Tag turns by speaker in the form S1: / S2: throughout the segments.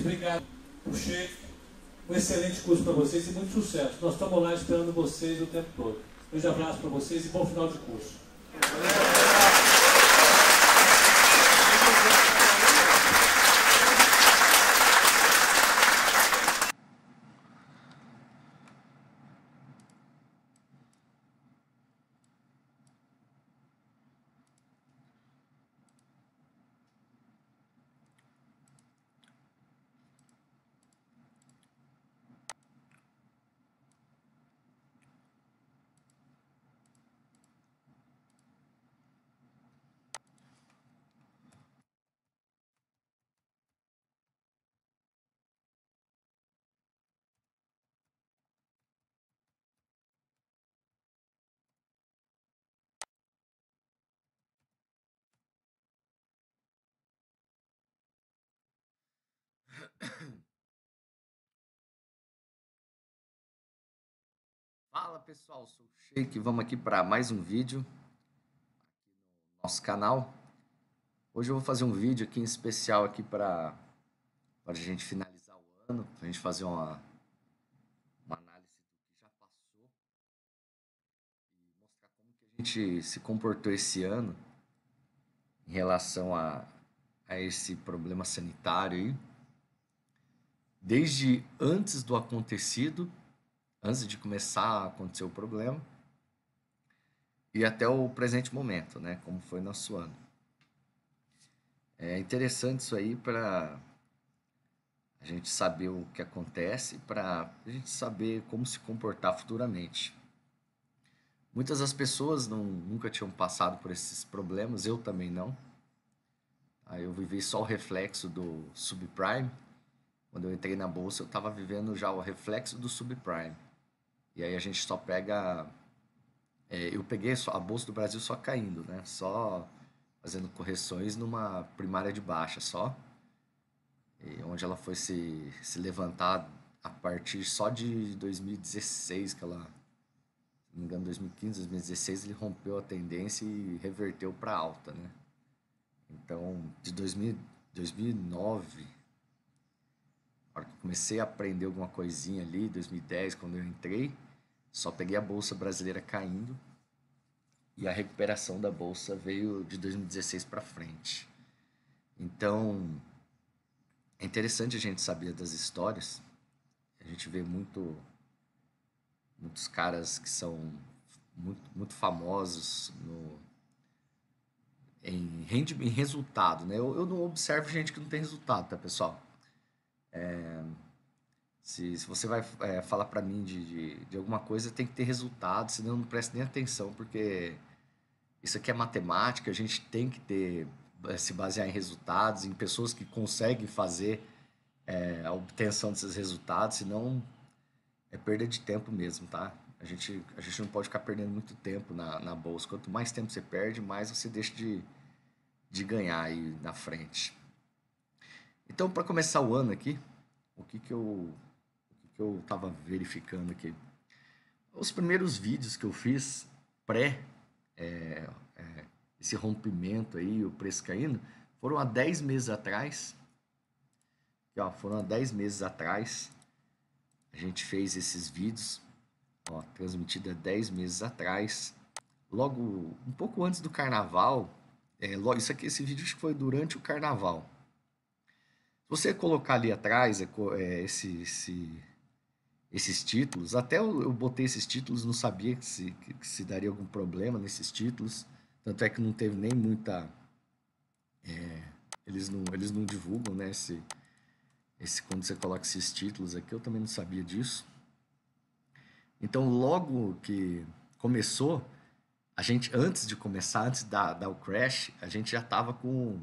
S1: obrigado por chefe. Um excelente curso para vocês e muito sucesso. Nós estamos lá esperando vocês o tempo todo. Um grande abraço para vocês e bom final de curso. Fala pessoal, sou o Sheik, vamos aqui para mais um vídeo no nosso canal. Hoje eu vou fazer um vídeo aqui em especial aqui para a gente finalizar o ano, para a gente fazer uma, uma análise do que já passou e mostrar como que a gente se comportou esse ano em relação a, a esse problema sanitário aí desde antes do acontecido, antes de começar a acontecer o problema, e até o presente momento, né? Como foi nosso ano. É interessante isso aí para a gente saber o que acontece, para a gente saber como se comportar futuramente. Muitas das pessoas não, nunca tinham passado por esses problemas, eu também não. Aí eu vivi só o reflexo do subprime, quando eu entrei na bolsa, eu estava vivendo já o reflexo do subprime. E aí a gente só pega. É, eu peguei a bolsa do Brasil só caindo, né? Só fazendo correções numa primária de baixa só, onde ela foi se, se levantar a partir só de 2016 que ela, se não me engano, 2015, 2016 ele rompeu a tendência e reverteu para alta, né? Então, de 2000, 2009 hora que comecei a aprender alguma coisinha ali, 2010, quando eu entrei, só peguei a bolsa brasileira caindo e a recuperação da bolsa veio de 2016 para frente. Então, é interessante a gente saber das histórias. A gente vê muito muitos caras que são muito, muito famosos no, em, em resultado, né? Eu, eu não observo gente que não tem resultado, tá, pessoal? É, se, se, você vai é, falar para mim de, de, de, alguma coisa, tem que ter resultado, senão não preste nem atenção, porque isso aqui é matemática, a gente tem que ter é, se basear em resultados, em pessoas que conseguem fazer é, a obtenção desses resultados, senão é perda de tempo mesmo, tá? A gente, a gente não pode ficar perdendo muito tempo na, na bolsa. Quanto mais tempo você perde, mais você deixa de, de ganhar aí na frente. Então, para começar o ano aqui, o que, que eu que eu estava verificando aqui. Os primeiros vídeos que eu fiz pré é, é, esse rompimento aí, o preço caindo, foram há 10 meses atrás. Aqui, ó, foram há 10 meses atrás. A gente fez esses vídeos, ó, há 10 meses atrás. Logo, um pouco antes do carnaval. É, logo, isso aqui, esse vídeo que foi durante o carnaval. Se você colocar ali atrás é, é, esse, esse, esses títulos, até eu, eu, botei esses títulos, não sabia se, que se daria algum problema nesses títulos, tanto é que não teve nem muita. É, eles, não, eles não divulgam, né? Esse, esse, quando você coloca esses títulos aqui, eu também não sabia disso. Então, logo que começou, a gente, antes de começar, antes da, da o crash, a gente já estava com,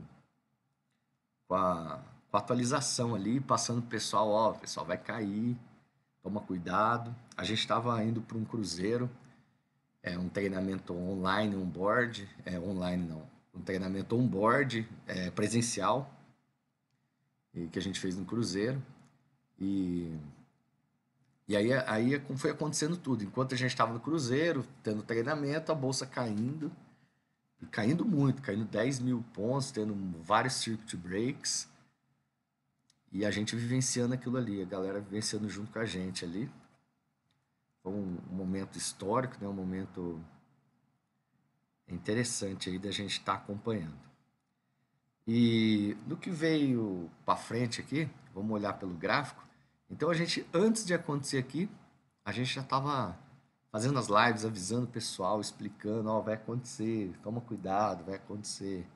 S1: com a a atualização ali, passando o pessoal, ó, o pessoal vai cair, toma cuidado. A gente estava indo para um cruzeiro, é, um treinamento online, on board, é, online não, um treinamento on board, é, presencial, e que a gente fez no cruzeiro. E, e aí, aí é foi acontecendo tudo. Enquanto a gente estava no cruzeiro, tendo treinamento, a bolsa caindo, e caindo muito, caindo 10 mil pontos, tendo vários circuit breaks. E a gente vivenciando aquilo ali, a galera vivenciando junto com a gente ali. Foi um, um momento histórico, né? um momento interessante aí da gente estar tá acompanhando. E do que veio para frente aqui, vamos olhar pelo gráfico. Então a gente, antes de acontecer aqui, a gente já estava fazendo as lives, avisando o pessoal, explicando, ó, oh, vai acontecer, toma cuidado, vai acontecer.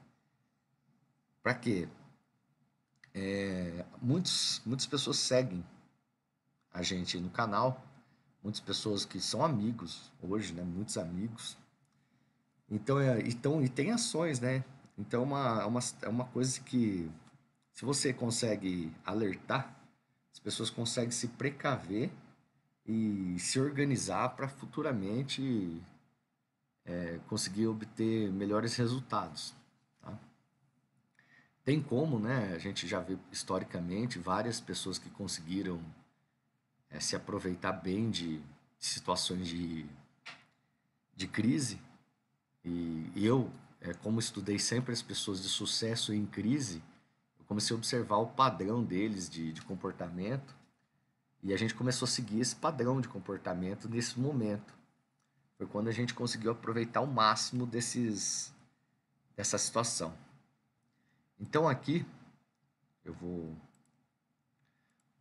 S1: Para quê? é, muitos, muitas pessoas seguem a gente no canal, muitas pessoas que são amigos hoje, né? Muitos amigos. Então, é, então e tem ações, né? Então é uma, é uma, é uma coisa que se você consegue alertar, as pessoas conseguem se precaver e se organizar para futuramente é, conseguir obter melhores resultados. Tem como, né? A gente já vê historicamente várias pessoas que conseguiram é, se aproveitar bem de situações de, de crise. E, eu, é, como estudei sempre as pessoas de sucesso em crise, eu comecei a observar o padrão deles de, de comportamento. E a gente começou a seguir esse padrão de comportamento nesse momento. Foi quando a gente conseguiu aproveitar o máximo desses, dessa situação. Então aqui eu vou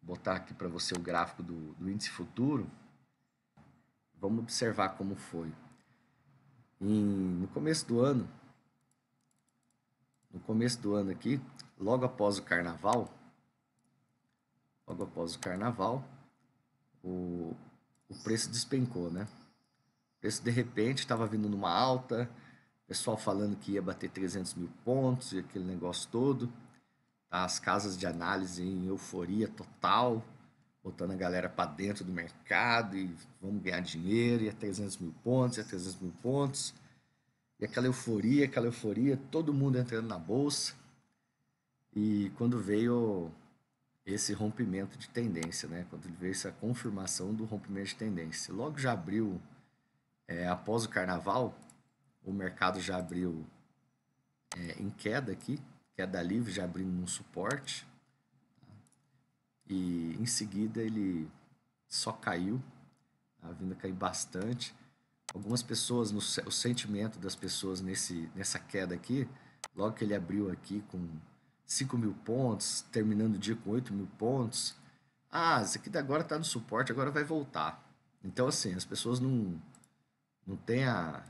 S1: botar aqui para você o gráfico do, do índice futuro. Vamos observar como foi. Em, no começo do ano, no começo do ano aqui, logo após o carnaval, logo após o carnaval, o, o preço despencou, né? O preço de repente estava vindo numa alta, pessoal falando que ia bater 300 mil pontos e aquele negócio todo. Tá? As casas de análise em euforia total, botando a galera para dentro do mercado e vamos ganhar dinheiro, e é 300 mil pontos, e 300 é mil pontos. E aquela euforia, aquela euforia, todo mundo entrando na bolsa. E quando veio esse rompimento de tendência, né? quando veio essa confirmação do rompimento de tendência. Logo já abriu, é, após o carnaval, o mercado já abriu é, em queda aqui, queda livre já abrindo um suporte. Tá? E em seguida ele só caiu, tá? a vinda caiu bastante. Algumas pessoas, no, o sentimento das pessoas nesse, nessa queda aqui, logo que ele abriu aqui com 5 mil pontos, terminando o dia com 8 mil pontos, ah, isso aqui agora está no suporte, agora vai voltar. Então, assim, as pessoas não, não têm a,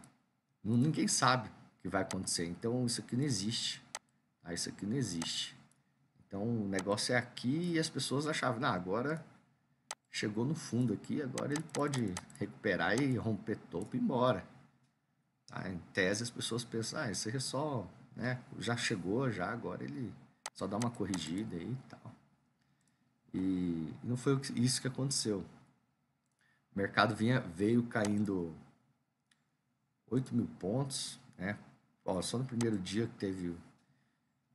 S1: ninguém sabe o que vai acontecer. Então, isso aqui não existe. Ah, isso aqui não existe. Então, o negócio é aqui e as pessoas achavam, não agora chegou no fundo aqui, agora ele pode recuperar e romper topo e ir embora. Tá? Em tese, as pessoas pensam, ah, isso aqui é só, né, já chegou, já, agora ele só dá uma corrigida aí e tal. E não foi isso que aconteceu. O mercado vinha, veio caindo 8 mil pontos, né? Ó, só no primeiro dia que teve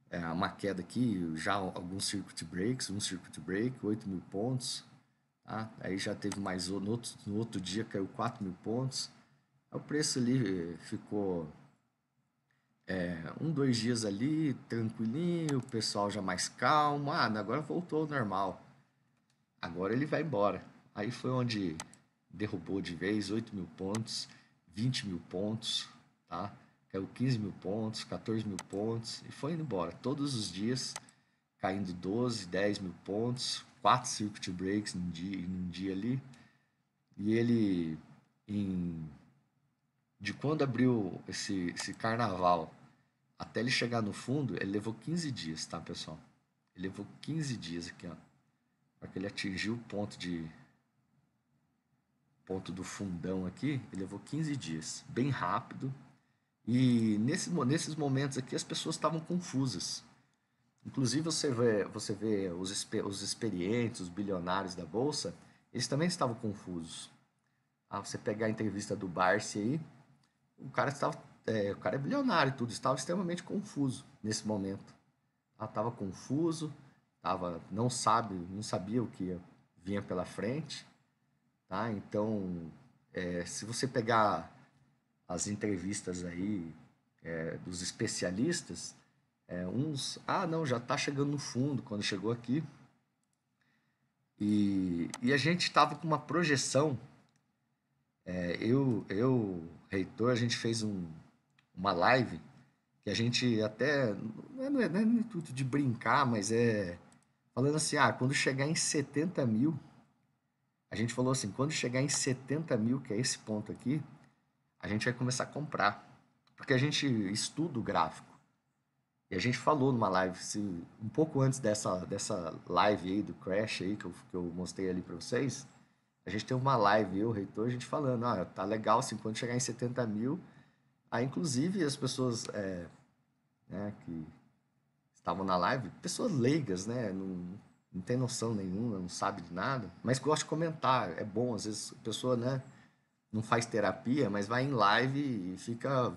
S1: é, uma queda aqui, já alguns circuit breaks, um circuit break, 8 mil pontos, tá? Aí já teve mais no outro, no outro dia caiu 4 mil pontos. o preço ali eh, ficou é, um, dois dias ali, tranquilinho, o pessoal já mais calmo. Ah, agora voltou ao normal. Agora ele vai embora. Aí foi onde derrubou de vez 8 mil pontos. 20 mil pontos, tá? caiu 15 mil pontos, 14 mil pontos e foi indo embora. Todos os dias caindo 12, 10 mil pontos, quatro circuit breaks num dia, num dia ali. E ele, em, de quando abriu esse, esse carnaval até ele chegar no fundo, ele levou 15 dias, tá pessoal? Ele levou 15 dias aqui, ó, para que ele atingiu o ponto de ponto do fundão aqui, ele levou 15 dias, bem rápido. E nesse, nesses momentos aqui as pessoas estavam confusas. Inclusive você vê, você vê os, os experientes, os bilionários da bolsa, eles também estavam confusos. Ah, você pegar a entrevista do Barsi aí, o cara estava, é, o cara é bilionário e tudo, estava extremamente confuso nesse momento. Estava ah, confuso, estava não sabe, não sabia o que vinha pela frente. Tá? Então, é, se você pegar as entrevistas aí é, dos especialistas, é, uns, ah, não, já está chegando no fundo quando chegou aqui. E, e a gente estava com uma projeção. É, eu, eu, reitor, a gente fez um, uma live que a gente até não é, não é, não é intuito de brincar, mas é falando assim, ah, quando chegar em 70 mil, a gente falou assim, quando chegar em 70 mil, que é esse ponto aqui, a gente vai começar a comprar. Porque a gente estuda o gráfico. E a gente falou numa live, se, um pouco antes dessa, dessa live aí, do crash aí, que eu, que eu mostrei ali para vocês, a gente tem uma live, eu, reitor, a gente falando, ah, tá legal, assim, quando chegar em 70 mil, aí inclusive as pessoas é, né, que estavam na live, pessoas leigas, né, não, não tem noção nenhuma, não sabe de nada, mas gosta de comentar. É bom, às vezes a pessoa né, não faz terapia, mas vai em live e fica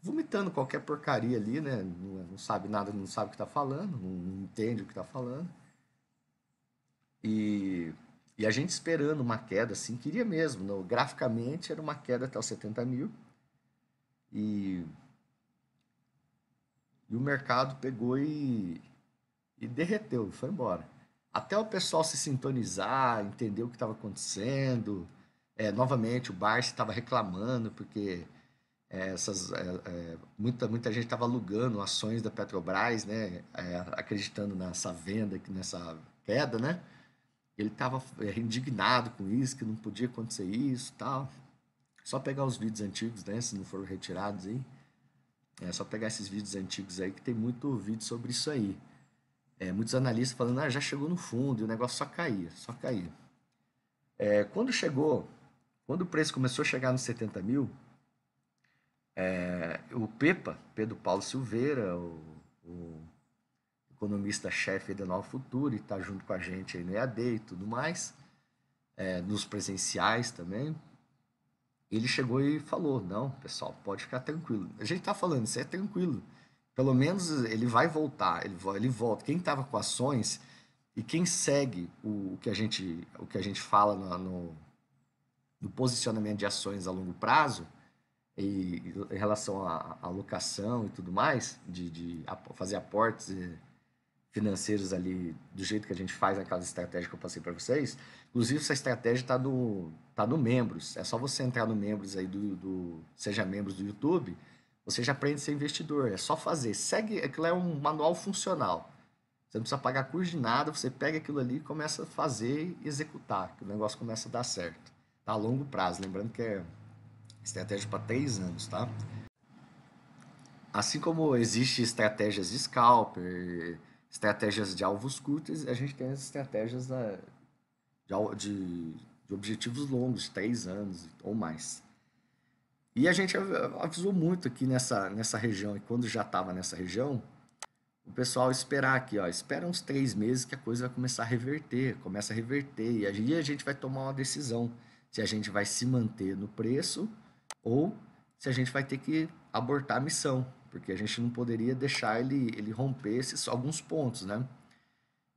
S1: vomitando qualquer porcaria ali, né? Não, é, sabe nada, não sabe o que está falando, não entende o que está falando. E, e a gente esperando uma queda, assim, queria mesmo. No, graficamente era uma queda até os 70 mil. E, e o mercado pegou e e derreteu, foi embora. Até o pessoal se sintonizar, entender o que estava acontecendo. É, novamente, o Barça estava reclamando, porque é, essas, é, é muita, muita gente estava alugando ações da Petrobras, né? É, acreditando nessa venda, nessa queda, né? Ele estava é, indignado com isso, que não podia acontecer isso tal. Só pegar os vídeos antigos, né? Se não foram retirados aí. É só pegar esses vídeos antigos aí, que tem muito vídeo sobre isso aí é, muitos analistas falando, ah, já chegou no fundo e o negócio só caía, só caía. É, quando chegou, quando o preço começou a chegar nos 70 mil, é, o Pepa, Pedro Paulo Silveira, o, o economista-chefe da Nova Futura, e está junto com a gente aí no EAD e tudo mais, é, nos presenciais também, ele chegou e falou, não, pessoal, pode ficar tranquilo. A gente está falando, isso é tranquilo pelo menos ele vai voltar, ele, ele volta. Quem estava com ações e quem segue o, o, que, a gente, o que a gente fala no, no, no posicionamento de ações a longo prazo, e, em relação à alocação e tudo mais, de, de fazer aportes financeiros ali do jeito que a gente faz naquela estratégia que eu passei para vocês. Inclusive, essa estratégia está no, tá no Membros. É só você entrar no Membros aí do, do Seja Membros do YouTube você já aprende a ser investidor, é só fazer. Segue, aquilo é um manual funcional. Você não precisa pagar curso de nada, você pega aquilo ali e começa a fazer e executar, que o negócio começa a dar certo. Tá a longo prazo, lembrando que é estratégia para três anos, tá? Assim como existem estratégias de scalper, estratégias de alvos curtos, a gente tem as estratégias eh, de, de, de objetivos longos, três anos ou mais. E a gente avisou muito aqui nessa, nessa região, e quando já estava nessa região, o pessoal esperar aqui, ó, espera uns três meses que a coisa vai começar a reverter, começa a reverter, e aí a gente vai tomar uma decisão se a gente vai se manter no preço ou se a gente vai ter que abortar a missão, porque a gente não poderia deixar ele, ele romper esses alguns pontos, né?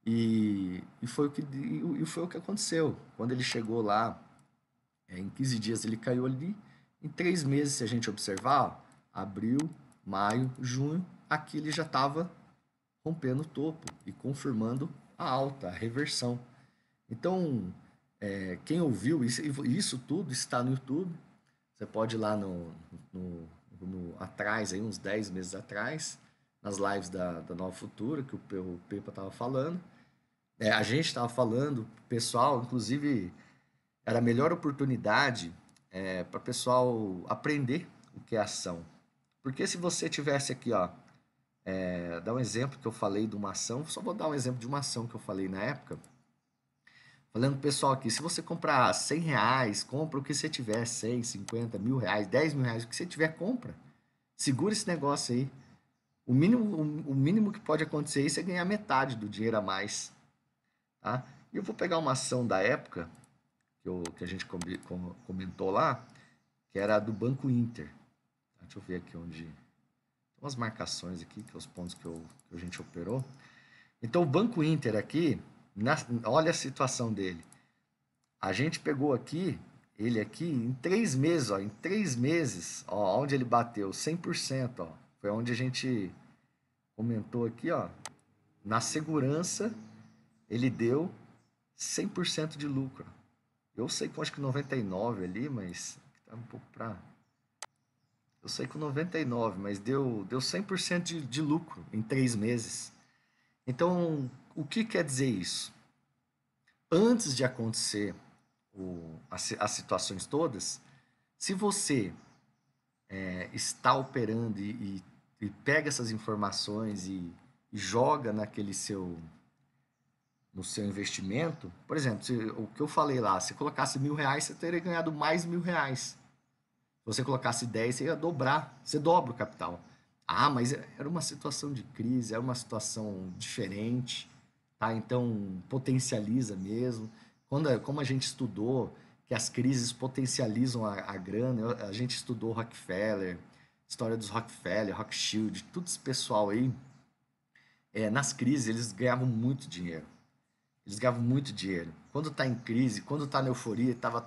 S1: E, e, foi o que, e foi o que aconteceu. Quando ele chegou lá, é, em 15 dias ele caiu ali, em três meses, se a gente observar, ó, abril, maio, junho, aqui ele já estava rompendo o topo e confirmando a alta, a reversão. Então, é, quem ouviu isso, isso, tudo está no YouTube. Você pode ir lá no, no, no, atrás, aí, uns 10 meses atrás, nas lives da, da Nova Futura, que o, o Pepa estava falando. É, a gente estava falando, pessoal, inclusive, era a melhor oportunidade é, para o pessoal aprender o que é ação. Porque se você tivesse aqui, ó, é, dar um exemplo que eu falei de uma ação, só vou dar um exemplo de uma ação que eu falei na época. Falando pessoal aqui, se você comprar 100 reais, compra o que você tiver, 100, 50, mil reais, 10 mil reais, o que você tiver, compra. Segura esse negócio aí. O mínimo, o, mínimo que pode acontecer aí é ganhar metade do dinheiro a mais. Tá? E eu vou pegar uma ação da época, que, eu, que a gente comentou lá, que era do Banco Inter. Tá, deixa eu ver aqui onde. Tem umas marcações aqui, que são é os pontos que, eu, que a gente operou. Então, o Banco Inter aqui, na, olha a situação dele. A gente pegou aqui, ele aqui, em três meses, ó, em três meses, ó, onde ele bateu, 100%, ó, foi onde a gente comentou aqui, ó, na segurança, ele deu 100% de lucro. Eu sei que eu acho que 99 ali, mas tá um pouco pra. Eu sei que 99, mas deu, deu 100% de, de lucro em três meses. Então, o que quer dizer isso? Antes de acontecer o, as, as situações todas, se você é, está operando e, e, e, pega essas informações e, e joga naquele seu no seu investimento, por exemplo, se, o que eu falei lá, se colocasse mil reais, você teria ganhado mais mil reais. Se você colocasse 10, você ia dobrar, você dobra o capital. Ah, mas era uma situação de crise, era uma situação diferente, tá? Então potencializa mesmo. Quando, como a gente estudou que as crises potencializam a, a grana, a gente estudou Rockefeller, história dos Rockefeller, Rothschild, tudo esse pessoal aí, é, nas crises eles ganhavam muito dinheiro. Eles ganhavam muito dinheiro. Quando está em crise, quando está na euforia, estava.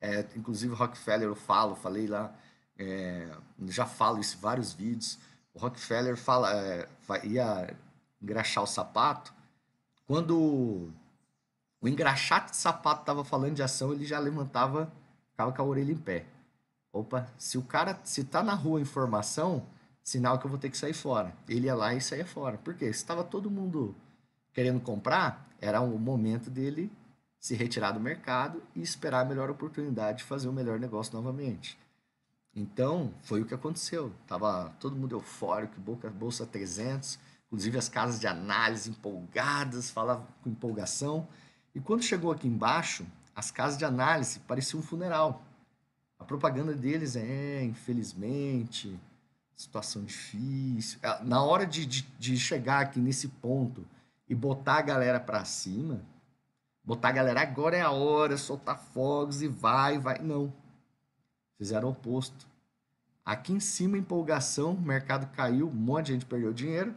S1: É, inclusive, Rockefeller, eu falo, falei lá, é, já falo isso em vários vídeos. O Rockefeller fala, é, ia engraxar o sapato. Quando o engraxate de sapato estava falando de ação, ele já levantava, ficava com a orelha em pé. Opa, se o cara, se está na rua informação, sinal que eu vou ter que sair fora. Ele ia lá e saía fora. Por quê? Se estava todo mundo querendo comprar, era o momento dele se retirar do mercado e esperar a melhor oportunidade de fazer o melhor negócio novamente. Então, foi o que aconteceu. Tava todo mundo eufórico, bolsa 300, inclusive as casas de análise empolgadas, falavam com empolgação. E quando chegou aqui embaixo, as casas de análise pareciam um funeral. A propaganda deles é, é infelizmente, situação difícil. É, na hora de, de, de chegar aqui nesse ponto, e botar a galera para cima, botar a galera agora é a hora, soltar fogos e vai, vai. Não. Fizeram o oposto. Aqui em cima, empolgação, mercado caiu, um monte de gente perdeu dinheiro.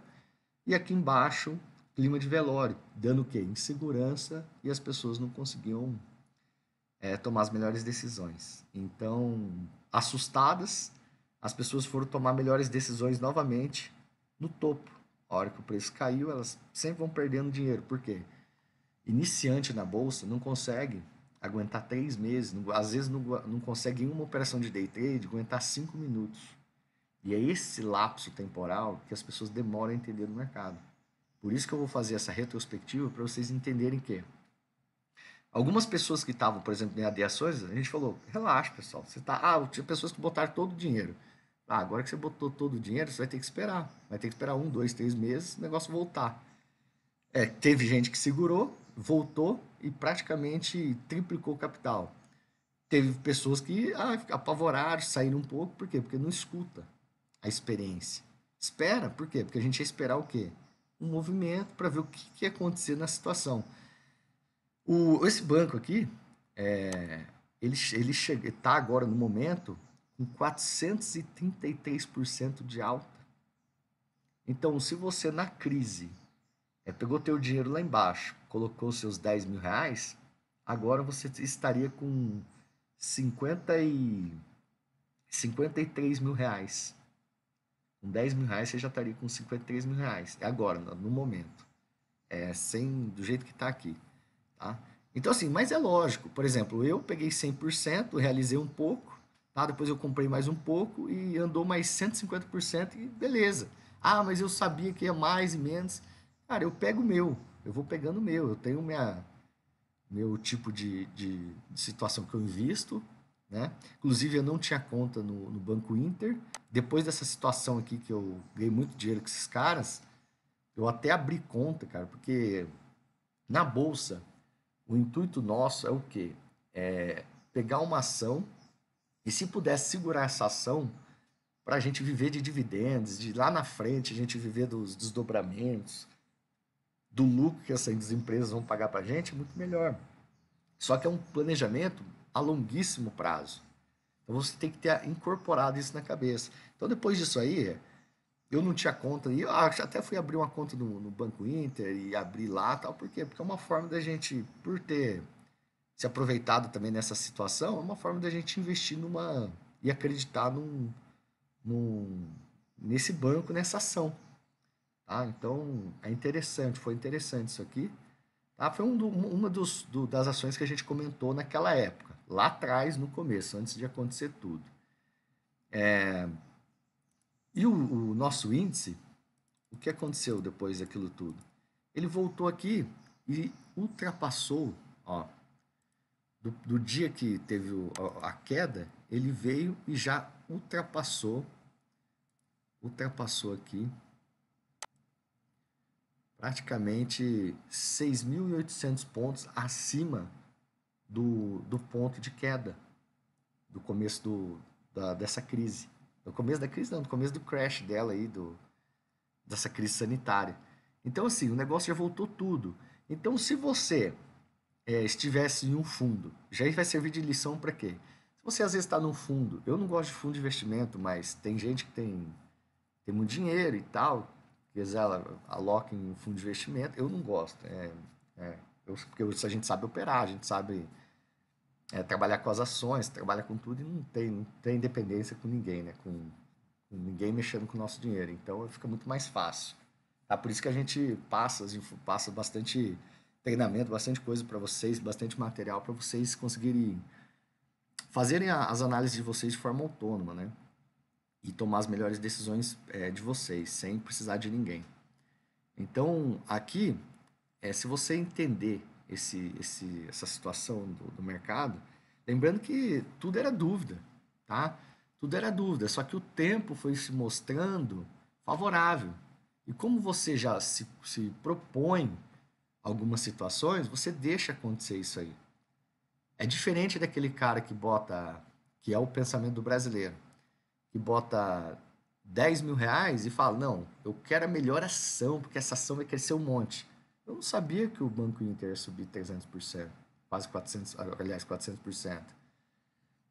S1: E aqui embaixo, clima de velório, dando o quê? Insegurança e as pessoas não conseguiam é, tomar as melhores decisões. Então, assustadas, as pessoas foram tomar melhores decisões novamente no topo. A hora que o preço caiu, elas sempre vão perdendo dinheiro. Por quê? Iniciante na bolsa não consegue aguentar três meses, às vezes não, não consegue em uma operação de day trade aguentar cinco minutos. E é esse lapso temporal que as pessoas demoram a entender no mercado. Por isso que eu vou fazer essa retrospectiva para vocês entenderem que algumas pessoas que estavam, por exemplo, em adeações, a gente falou, relaxa, pessoal, você tá, ah, tinha pessoas que botaram todo o dinheiro. Ah, agora que você botou todo o dinheiro, você vai ter que esperar. Vai ter que esperar um, dois, três meses o negócio voltar. É, teve gente que segurou, voltou e praticamente triplicou o capital. Teve pessoas que ah, apavoraram, saíram um pouco. Por quê? Porque não escuta a experiência. Espera, por quê? Porque a gente ia esperar o quê? Um movimento para ver o que, que ia acontecer na situação. O, esse banco aqui, é, ele está agora no momento com 433% de alta. Então, se você na crise é, pegou teu dinheiro lá embaixo, colocou seus 10 mil reais, agora você estaria com 50 e 53 mil reais. Com 10 mil reais você já estaria com 53 mil reais. É agora, no momento. É, sem, do jeito que está aqui. Tá? Então, assim, mas é lógico. Por exemplo, eu peguei 100%, realizei um pouco, Tá? Depois eu comprei mais um pouco e andou mais 150% e beleza. Ah, mas eu sabia que ia mais e menos. Cara, eu pego o meu, eu vou pegando o meu. Eu tenho minha, meu tipo de, de, de situação que eu invisto. Né? Inclusive, eu não tinha conta no, no Banco Inter. Depois dessa situação aqui que eu ganhei muito dinheiro com esses caras, eu até abri conta, cara, porque na bolsa o intuito nosso é o quê? É pegar uma ação e se pudesse segurar essa ação para a gente viver de dividendos, de lá na frente a gente viver dos desdobramentos, do lucro que essas empresas vão pagar para a gente, é muito melhor. Só que é um planejamento a longuíssimo prazo. Então você tem que ter incorporado isso na cabeça. Então depois disso aí, eu não tinha conta, e até fui abrir uma conta no, no Banco Inter e abrir lá tal, por quê? Porque é uma forma da gente, por ter se aproveitado também nessa situação, é uma forma da gente investir numa e acreditar num, num nesse banco, nessa ação. Tá? Então, é interessante, foi interessante isso aqui. Tá? Foi um do, uma dos, do, das ações que a gente comentou naquela época, lá atrás, no começo, antes de acontecer tudo. É... E o, o nosso índice, o que aconteceu depois daquilo tudo? Ele voltou aqui e ultrapassou, ó, do, do dia que teve o, a queda, ele veio e já ultrapassou, ultrapassou aqui praticamente 6.800 pontos acima do, do ponto de queda do começo do, da, dessa crise. Do começo da crise, não, do começo do crash dela aí, do, dessa crise sanitária. Então, assim, o negócio já voltou tudo. Então, se você é, estivesse em um fundo. Já vai servir de lição para quê? Se você às vezes está num fundo, eu não gosto de fundo de investimento, mas tem gente que tem, tem muito dinheiro e tal, que às vezes ela aloca em um fundo de investimento, eu não gosto. É, é, eu, porque a gente sabe operar, a gente sabe é, trabalhar com as ações, trabalha com tudo e não tem, não tem independência com ninguém, né? Com, com ninguém mexendo com o nosso dinheiro. Então fica muito mais fácil. Tá? Por isso que a gente passa, passa bastante treinamento, bastante coisa para vocês, bastante material para vocês conseguirem fazerem as análises de vocês de forma autônoma, né? E tomar as melhores decisões é, de vocês, sem precisar de ninguém. Então, aqui, é, se você entender esse, esse, essa situação do, do mercado, lembrando que tudo era dúvida, tá? Tudo era dúvida, só que o tempo foi se mostrando favorável. E como você já se, se propõe algumas situações, você deixa acontecer isso aí. É diferente daquele cara que bota, que é o pensamento do brasileiro, que bota 10 mil reais e fala, não, eu quero a melhor ação, porque essa ação vai crescer um monte. Eu não sabia que o Banco Inter ia subir 300%, quase 400%, aliás, 400%.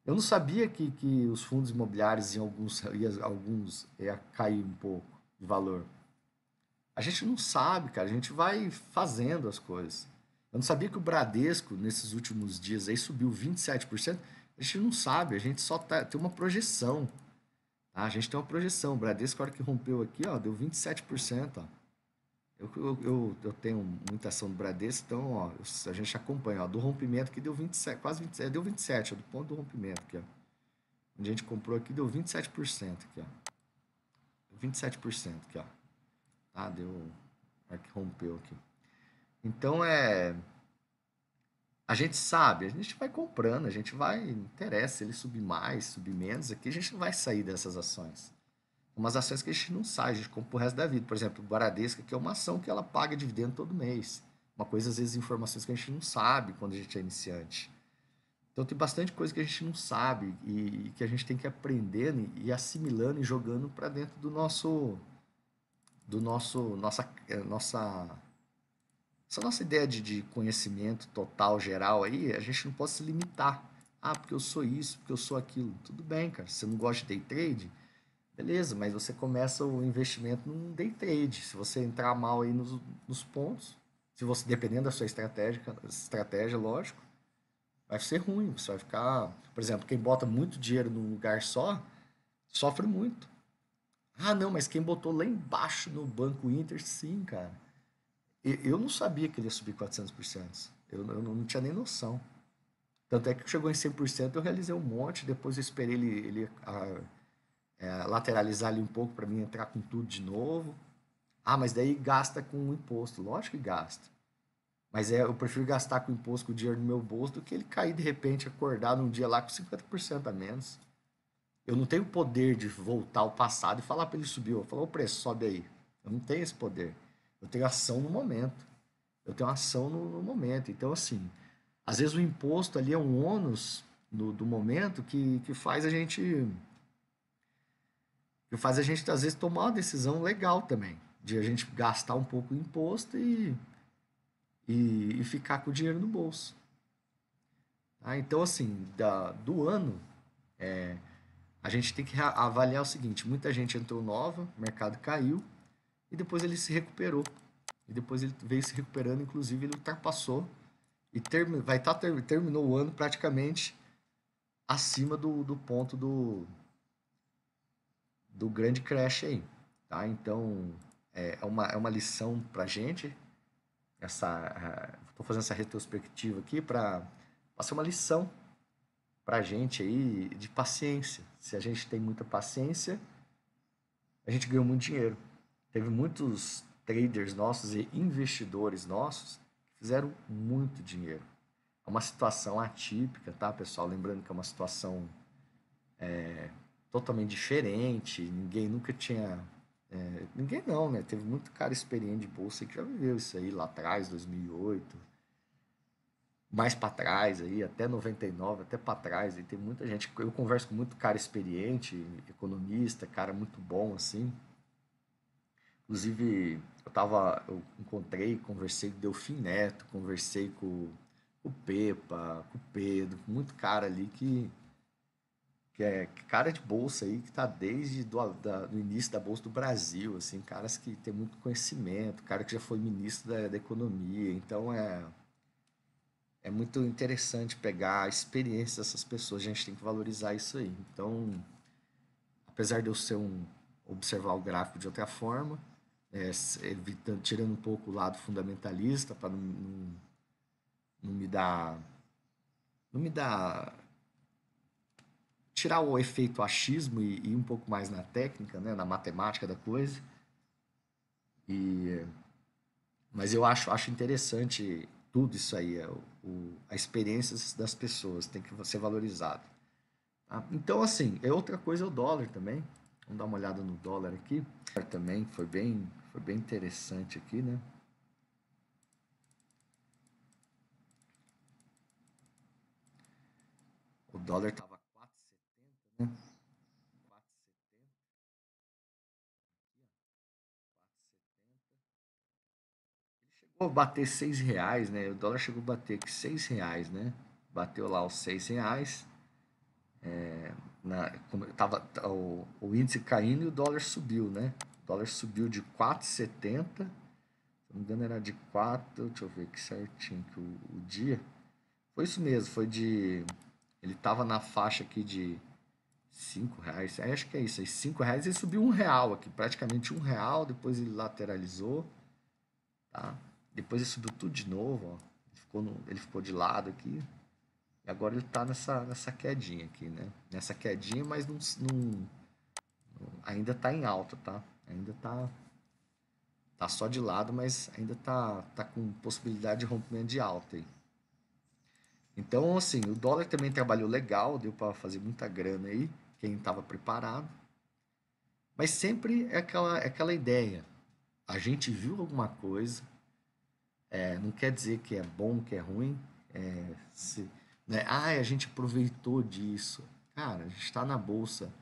S1: Eu não sabia que, que os fundos imobiliários em alguns, alguns ia cair um pouco de valor. A gente não sabe, cara. A gente vai fazendo as coisas. Eu não sabia que o Bradesco, nesses últimos dias aí, subiu 27%. A gente não sabe, a gente só tá, tem uma projeção. Tá? A gente tem uma projeção. O Bradesco, a hora que rompeu aqui, ó, deu 27%. Ó. Eu, eu, eu, eu tenho muita ação do Bradesco, então ó, a gente acompanha. Ó, do rompimento que deu 27, quase 27, é, deu 27, ó, do ponto do rompimento aqui. Ó. Onde a gente comprou aqui, deu 27% aqui. Ó. 27% aqui, ó. Ah, deu. É que rompeu aqui. Então é. A gente sabe, a gente vai comprando, a gente vai. interessa ele subir mais, subir menos. Aqui a gente não vai sair dessas ações. Umas ações que a gente não sai, a gente compra o resto da vida. Por exemplo, o Baradesca, que é uma ação que ela paga dividendo todo mês. Uma coisa, às vezes, informações que a gente não sabe quando a gente é iniciante. Então tem bastante coisa que a gente não sabe e, e que a gente tem que aprendendo e assimilando e jogando para dentro do nosso do nosso nossa é, nossa essa nossa ideia de, de conhecimento total geral aí, a gente não pode se limitar. Ah, porque eu sou isso, porque eu sou aquilo. Tudo bem, cara. Se você não gosta de day trade, beleza, mas você começa o investimento num day trade. Se você entrar mal aí nos, nos pontos, se você dependendo da sua estratégia, estratégia, lógico, vai ser ruim. Você vai ficar, por exemplo, quem bota muito dinheiro num lugar só sofre muito. Ah, não, mas quem botou lá embaixo no Banco Inter, sim, cara. Eu não sabia que ele ia subir 400%. Eu, eu não tinha nem noção. Tanto é que chegou em 100%, eu realizei um monte, depois eu esperei ele, ele a, é, lateralizar ali um pouco para mim entrar com tudo de novo. Ah, mas daí gasta com o imposto. Lógico que gasta. Mas é, eu prefiro gastar com o imposto com o dinheiro no meu bolso do que ele cair de repente, acordar num dia lá com 50% a menos. Eu não tenho o poder de voltar ao passado e falar para ele subir, eu falo o preço sobe aí. Eu não tenho esse poder. Eu tenho ação no momento. Eu tenho ação no, no momento. Então, assim, às vezes o imposto ali é um ônus no, do momento que, que faz a gente. que faz a gente, às vezes, tomar uma decisão legal também. De a gente gastar um pouco o imposto e, e, e ficar com o dinheiro no bolso. Ah, então, assim, da, do ano. É, a gente tem que avaliar o seguinte: muita gente entrou nova, o mercado caiu e depois ele se recuperou. E depois ele veio se recuperando, inclusive ele ultrapassou e termi vai tá ter terminou o ano praticamente acima do, do ponto do, do grande crash aí. Tá? Então é, é uma, é uma lição para gente. Essa, estou fazendo essa retrospectiva aqui para passar uma lição para a gente aí de paciência. Se a gente tem muita paciência, a gente ganhou muito dinheiro. Teve muitos traders nossos e investidores nossos que fizeram muito dinheiro. É uma situação atípica, tá, pessoal? Lembrando que é uma situação é, totalmente diferente. Ninguém nunca tinha. É, ninguém não, né? Teve muito cara experiente de bolsa que já viveu isso aí lá atrás, 2008 mais para trás aí, até 99, até para trás, e tem muita gente, eu converso com muito cara experiente, economista, cara muito bom assim. Inclusive, eu tava, eu encontrei, conversei com Delfim Neto, conversei com o Pepa, com o Pedro, com muito cara ali que que é cara de bolsa aí que tá desde do, da, do início da bolsa do Brasil, assim, caras que tem muito conhecimento, cara que já foi ministro da, da economia, então é é muito interessante pegar a experiência dessas pessoas. A gente tem que valorizar isso aí. Então, apesar de eu ser um observar o gráfico de outra forma, é, evitando, tirando um pouco o lado fundamentalista para não, não, não, me dar não me dar tirar o efeito achismo e, ir um pouco mais na técnica, né, na matemática da coisa. E mas eu acho acho interessante tudo isso aí. É o, a experiência das pessoas tem que ser valorizado tá? Então, assim, é outra coisa é o dólar também. Vamos dar uma olhada no dólar aqui. Também foi bem, foi bem interessante aqui, né? O dólar estava 4,70, né? bater seis reais, né? O dólar chegou a bater que seis reais, né? Bateu lá os seis reais. É, na, como tava, tá, o, o índice caindo e o dólar subiu, né? O dólar subiu de 4,70, se não me engano era de 4, deixa eu ver que certinho que o, o dia. Foi isso mesmo, foi de... Ele tava na faixa aqui de 5 reais, é, acho que é isso aí, 5 reais e subiu um real aqui, praticamente um real, depois ele lateralizou, tá? Depois ele subiu tudo de novo, ó. Ele ficou, no, ele ficou de lado aqui. E agora ele está nessa, nessa quedinha aqui, né? Nessa quedinha, mas não, não ainda está em alta, tá? Ainda está tá só de lado, mas ainda tá, tá com possibilidade de rompimento de alta aí. Então, assim, o dólar também trabalhou legal, deu para fazer muita grana aí, quem estava preparado. Mas sempre é aquela, é aquela ideia. A gente viu alguma coisa, é, não quer dizer que é bom, que é ruim. É, se, né? Ah, a gente aproveitou disso. Cara, a gente está na bolsa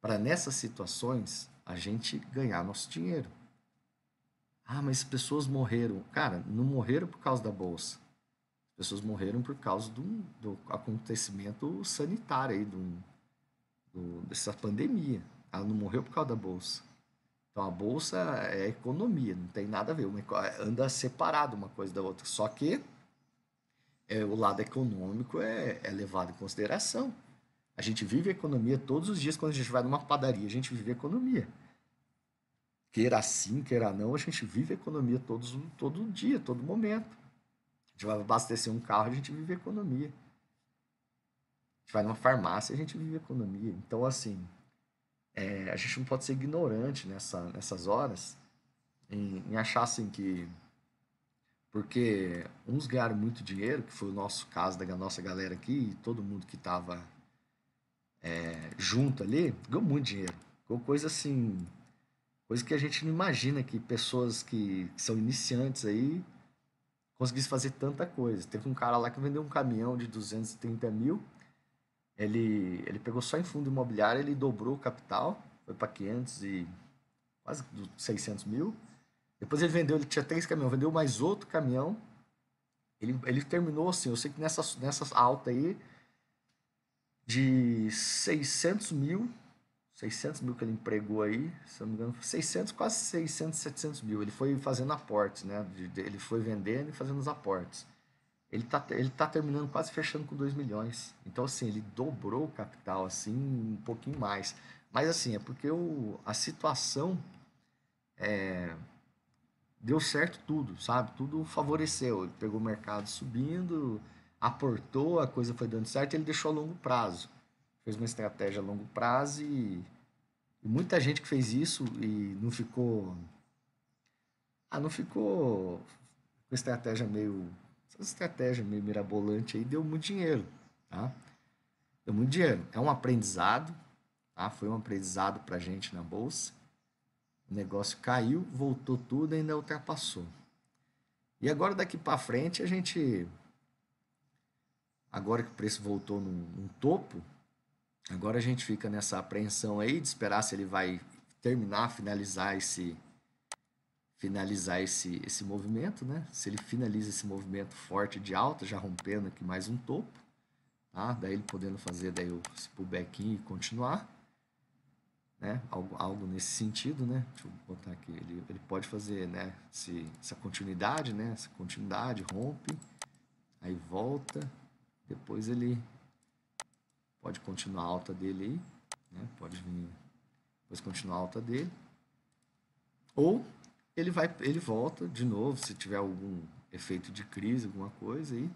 S1: para nessas situações a gente ganhar nosso dinheiro. Ah, mas pessoas morreram. Cara, não morreram por causa da bolsa. As pessoas morreram por causa do, do acontecimento sanitário aí, do, do, dessa pandemia. Ela não morreu por causa da bolsa. Então a bolsa é economia, não tem nada a ver, é, anda separado uma coisa da outra. Só que é, o lado econômico é, é levado em consideração. A gente vive a economia todos os dias quando a gente vai numa padaria, a gente vive a economia. Queira sim, queira não, a gente vive a economia todos, todo dia, todo momento. A gente vai abastecer um carro, a gente vive a economia. A gente vai numa farmácia, a gente vive a economia. Então, assim, é, a gente não pode ser ignorante nessa, nessas horas em, em achar assim que porque uns ganharam muito dinheiro, que foi o nosso caso da nossa galera aqui, e todo mundo que estava é, junto ali ganhou muito dinheiro. Ganhou coisa assim, coisa que a gente não imagina que pessoas que, que são iniciantes aí conseguissem fazer tanta coisa. Teve um cara lá que vendeu um caminhão de 230 mil ele, ele pegou só em fundo imobiliário, ele dobrou o capital, foi para 500 e quase 600 mil. Depois ele vendeu, ele tinha três caminhões, vendeu mais outro caminhão. Ele, ele terminou assim, eu sei que nessa, nessa alta aí, de 600 mil, 600 mil que ele empregou aí, se não me engano, 600, quase 600, 700 mil. Ele foi fazendo aportes, né? Ele foi vendendo e fazendo os aportes ele está ele tá terminando quase fechando com 2 milhões. Então, assim, ele dobrou o capital, assim, um pouquinho mais. Mas, assim, é porque o, a situação é, deu certo tudo, sabe? Tudo favoreceu. Ele pegou o mercado subindo, aportou, a coisa foi dando certo, ele deixou a longo prazo. Fez uma estratégia a longo prazo e, e muita gente que fez isso e não ficou... Ah, não ficou com estratégia meio estratégia meio mirabolante aí deu muito dinheiro, tá? Deu muito dinheiro. É um aprendizado, tá? Foi um aprendizado pra gente na bolsa. O negócio caiu, voltou tudo, ainda ultrapassou. E agora daqui para frente a gente agora que o preço voltou num, num topo, agora a gente fica nessa apreensão aí de esperar se ele vai terminar, finalizar esse finalizar esse, esse movimento, né? Se ele finaliza esse movimento forte de alta, já rompendo aqui mais um topo, tá? Daí ele podendo fazer daí esse pullback e continuar, né? Algo, algo nesse sentido, né? Deixa eu botar aqui, ele, ele pode fazer, né? Se essa continuidade, né? Essa continuidade, rompe, aí volta, depois ele pode continuar a alta dele aí, né? Pode vir, depois continuar a alta dele. Ou ele vai, ele volta de novo, se tiver algum efeito de crise, alguma coisa, aí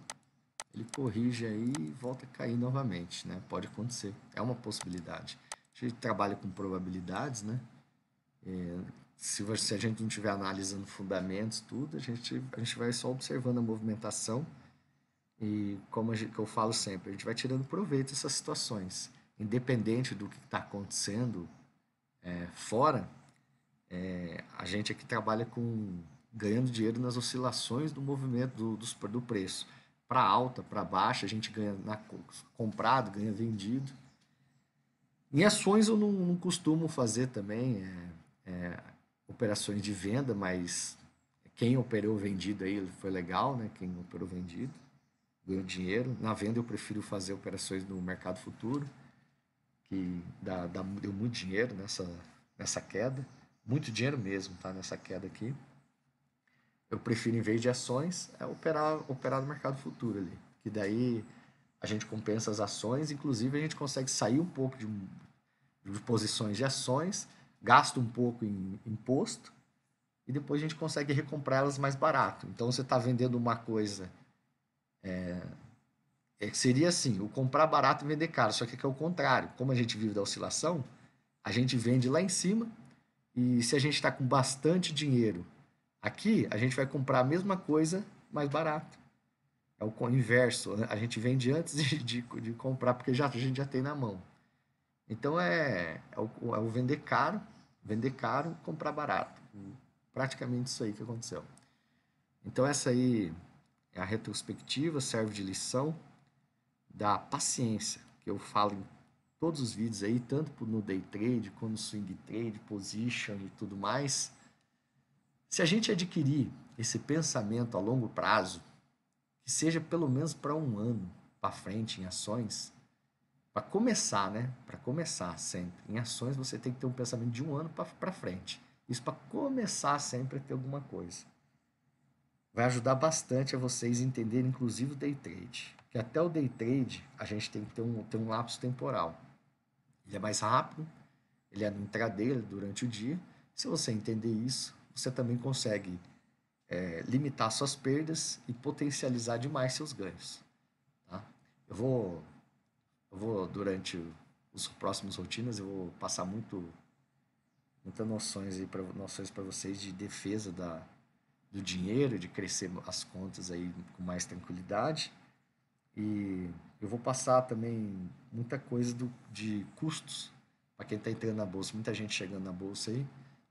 S1: ele corrige aí e volta a cair novamente, né? Pode acontecer, é uma possibilidade. A gente trabalha com probabilidades, né? É, se, você a gente não estiver analisando fundamentos, tudo, a gente, a gente vai só observando a movimentação e, como gente, que eu falo sempre, a gente vai tirando proveito dessas situações. Independente do que está acontecendo é, fora, é, a gente aqui trabalha com ganhando dinheiro nas oscilações do movimento do, do, do preço. Para alta, para baixa, a gente ganha na, comprado, ganha vendido. Em ações eu não, não costumo fazer também é, é, operações de venda, mas quem operou vendido aí foi legal, né? Quem operou vendido ganhou dinheiro. Na venda eu prefiro fazer operações no mercado futuro, que dá, dá, deu muito dinheiro nessa, nessa queda muito dinheiro mesmo tá, nessa queda aqui. Eu prefiro, em vez de ações, é operar, operar no mercado futuro ali. Que daí a gente compensa as ações, inclusive a gente consegue sair um pouco de, de posições de ações, gasta um pouco em imposto e depois a gente consegue recomprar elas mais barato. Então você está vendendo uma coisa. É, é, seria assim: o comprar barato e vender caro. Só que é o contrário. Como a gente vive da oscilação, a gente vende lá em cima e se a gente está com bastante dinheiro aqui, a gente vai comprar a mesma coisa mais barato. É o inverso, né? a gente vende antes de, de, de, comprar, porque já, a gente já tem na mão. Então é, é, o, é o vender caro, vender caro, comprar barato. Praticamente isso aí que aconteceu. Então essa aí é a retrospectiva, serve de lição da paciência, que eu falo em todos os vídeos aí, tanto no day trade, quanto no swing trade, position e tudo mais. Se a gente adquirir esse pensamento a longo prazo, que seja pelo menos para um ano para frente em ações, para começar, né? Para começar sempre. Em ações você tem que ter um pensamento de um ano para frente. Isso para começar sempre a ter alguma coisa. Vai ajudar bastante a vocês entenderem, inclusive, o day trade. Que até o day trade a gente tem que ter um, ter um lapso temporal. Ele é mais rápido, ele é no intraday durante o dia. Se você entender isso, você também consegue é, limitar suas perdas e potencializar demais seus ganhos. Tá? Eu vou, eu vou durante os próximos rotinas, eu vou passar muito muitas noções aí para noções para vocês de defesa da, do dinheiro, de crescer as contas aí com mais tranquilidade. E eu vou passar também muita coisa do, de custos para quem está entrando na bolsa, muita gente chegando na bolsa aí.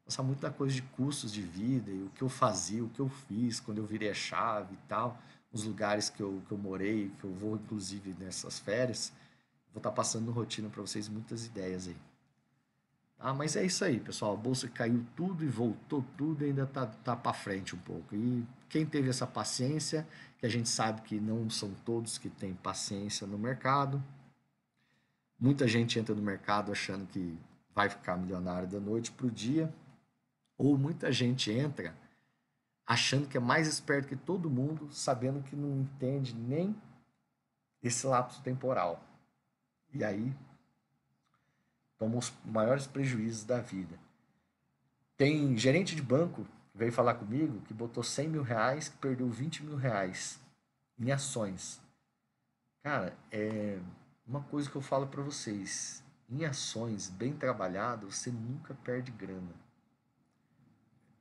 S1: Passar muita coisa de custos de vida, e o que eu fazia, o que eu fiz, quando eu virei a chave e tal, os lugares que eu, que eu morei, que eu vou inclusive nessas férias. Vou estar tá passando no rotina para vocês muitas ideias aí. Ah, mas é isso aí, pessoal. A bolsa caiu tudo e voltou tudo e ainda está tá, tá para frente um pouco. E quem teve essa paciência, que a gente sabe que não são todos que têm paciência no mercado. Muita gente entra no mercado achando que vai ficar milionário da noite para o dia. Ou muita gente entra achando que é mais esperto que todo mundo, sabendo que não entende nem esse lapso temporal. E aí tomam os maiores prejuízos da vida. Tem gerente de banco que veio falar comigo que botou 100 mil reais, que perdeu 20 mil reais em ações. Cara, é uma coisa que eu falo para vocês. Em ações, bem trabalhado, você nunca perde grana.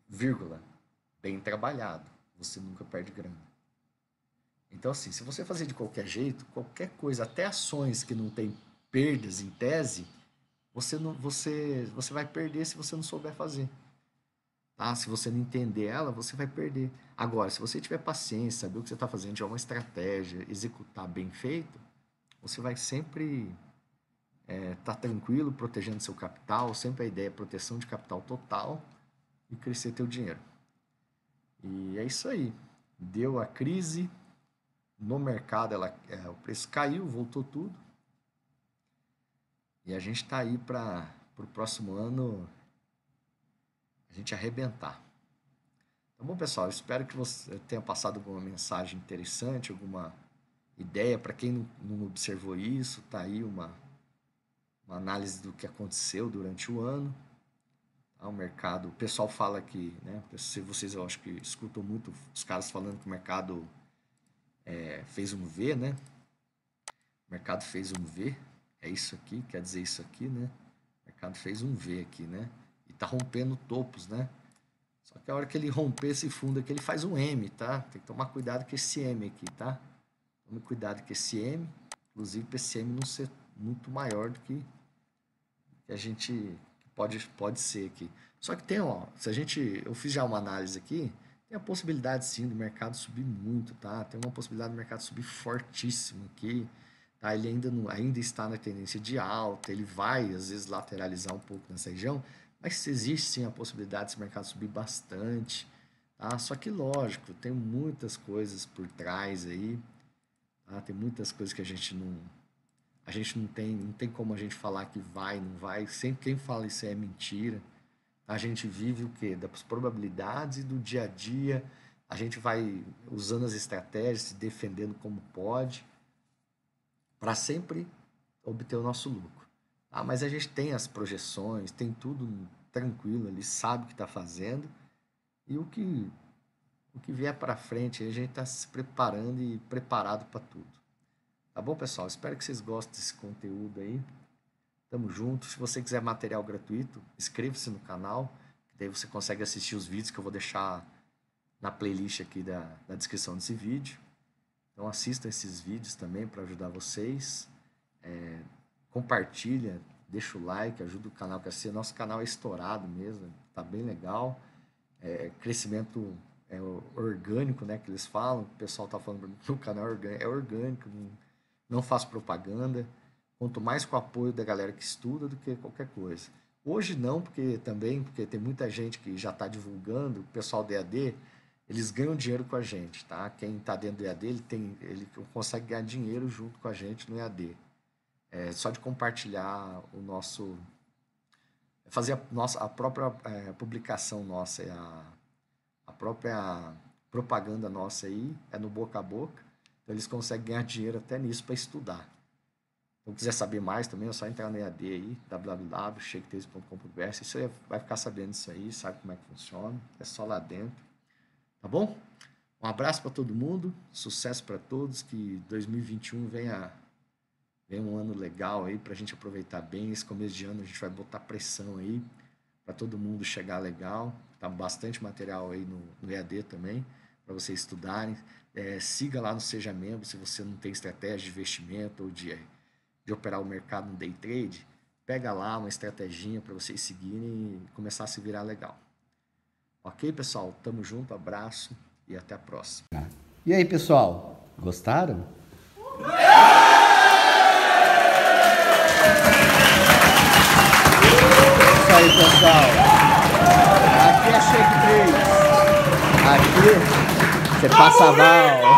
S1: Vírgula. Bem trabalhado, você nunca perde grana. Então, assim, se você fazer de qualquer jeito, qualquer coisa, até ações que não tem perdas em tese, você não você você vai perder se você não souber fazer. Tá? Se você não entender ela, você vai perder. Agora, se você tiver paciência, saber o que você está fazendo, tiver uma estratégia, executar bem feito, você vai sempre estar é, tá tranquilo, protegendo seu capital, sempre a ideia é proteção de capital total e crescer teu dinheiro. E é isso aí. Deu a crise, no mercado ela, é, o preço caiu, voltou tudo. E a gente está aí para o próximo ano a gente arrebentar. Tá bom, pessoal? Espero que você tenha passado alguma mensagem interessante, alguma ideia. Para quem não, não, observou isso, tá aí uma, uma análise do que aconteceu durante o ano. Tá? O mercado, o pessoal fala que, né? Se vocês, eu acho que escutam muito os caras falando que o mercado é, fez um V, né? O mercado fez um V é isso aqui, quer dizer isso aqui, né? O mercado fez um V aqui, né? E tá rompendo topos, né? Só que a hora que ele romper esse fundo aqui, ele faz um M, tá? Tem que tomar cuidado com esse M aqui, tá? Tome cuidado com esse M, inclusive para esse M não ser muito maior do que, a gente pode, pode ser aqui. Só que tem, ó, se a gente, eu fiz já uma análise aqui, tem a possibilidade sim do mercado subir muito, tá? Tem uma possibilidade do mercado subir fortíssimo aqui, ah, ele ainda, não, ainda está na tendência de alta, ele vai às vezes lateralizar um pouco nessa região, mas existe sim a possibilidade desse mercado subir bastante, tá? Só que lógico, tem muitas coisas por trás aí, tá? Tem muitas coisas que a gente não a gente não tem, não tem como a gente falar que vai, não vai, sempre quem fala isso é mentira. Tá? A gente vive o quê? Das probabilidades do dia a dia, a gente vai usando as estratégias, se defendendo como pode para sempre obter o nosso lucro. Ah, mas a gente tem as projeções, tem tudo tranquilo ali, sabe o que está fazendo e o que o que vier para frente, a gente está se preparando e preparado para tudo. Tá bom, pessoal? Espero que vocês gostem desse conteúdo aí. Tamo junto. Se você quiser material gratuito, inscreva-se no canal, que daí você consegue assistir os vídeos que eu vou deixar na playlist aqui da, da descrição desse vídeo. Então assista esses vídeos também para ajudar vocês. É, compartilha, deixa o like, ajuda o canal a crescer. Nosso canal é estourado mesmo, tá bem legal. É, crescimento é, orgânico, né, que eles falam. O pessoal tá falando que o canal é orgânico, é orgânico não, não faz propaganda. Conto mais com o apoio da galera que estuda do que qualquer coisa. Hoje não, porque também, porque tem muita gente que já está divulgando, o pessoal DAD eles ganham dinheiro com a gente, tá? Quem está dentro do EAD, ele, tem, ele consegue ganhar dinheiro junto com a gente no EAD. É, só de compartilhar o nosso... É, fazer a, nossa, a própria é, publicação nossa, é a, a própria propaganda nossa aí, é no boca a boca. Então, eles conseguem ganhar dinheiro até nisso para estudar. Então, quiser saber mais também, é só entrar no EAD aí, www.shaketese.com.br. Você vai ficar sabendo isso aí, sabe como é que funciona. É só lá dentro. Tá bom? Um abraço para todo mundo, sucesso para todos, que 2021 venha, venha um ano legal aí para a gente aproveitar bem. Esse começo de ano a gente vai botar pressão aí para todo mundo chegar legal. Tá bastante material aí no, no EAD também para vocês estudarem. É, siga lá no Seja Membro se você não tem estratégia de investimento ou de, de operar o mercado no day trade. Pega lá uma estratégia para vocês seguirem e começar a se virar legal. Ok, pessoal? Tamo junto, abraço e até a próxima. E aí, pessoal? Gostaram? É isso aí, pessoal. Aqui é Shake 3. Aqui você passa mal.